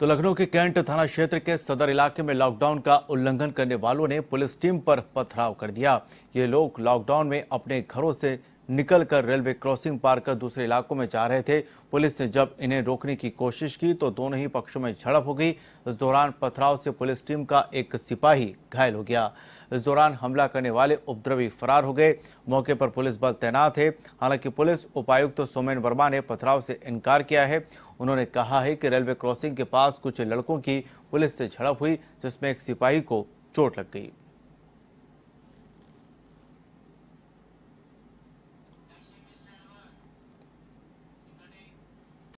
तो लखनऊ के कैंट थाना क्षेत्र के सदर इलाके में लॉकडाउन का उल्लंघन करने वालों ने पुलिस टीम पर पथराव कर दिया ये लोग लॉकडाउन में अपने घरों से निकलकर रेलवे क्रॉसिंग पार कर दूसरे इलाकों में जा रहे थे पुलिस ने जब इन्हें रोकने की कोशिश की तो दोनों ही पक्षों में झड़प हो गई इस दौरान पथराव से पुलिस टीम का एक सिपाही घायल हो गया इस दौरान हमला करने वाले उपद्रवी फरार हो गए मौके पर पुलिस बल तैनात है हालांकि पुलिस उपायुक्त तो सोमेन वर्मा ने पथराव से इनकार किया है उन्होंने कहा है कि रेलवे क्रॉसिंग के पास कुछ लड़कों की पुलिस से झड़प हुई जिसमें एक सिपाही को चोट लग गई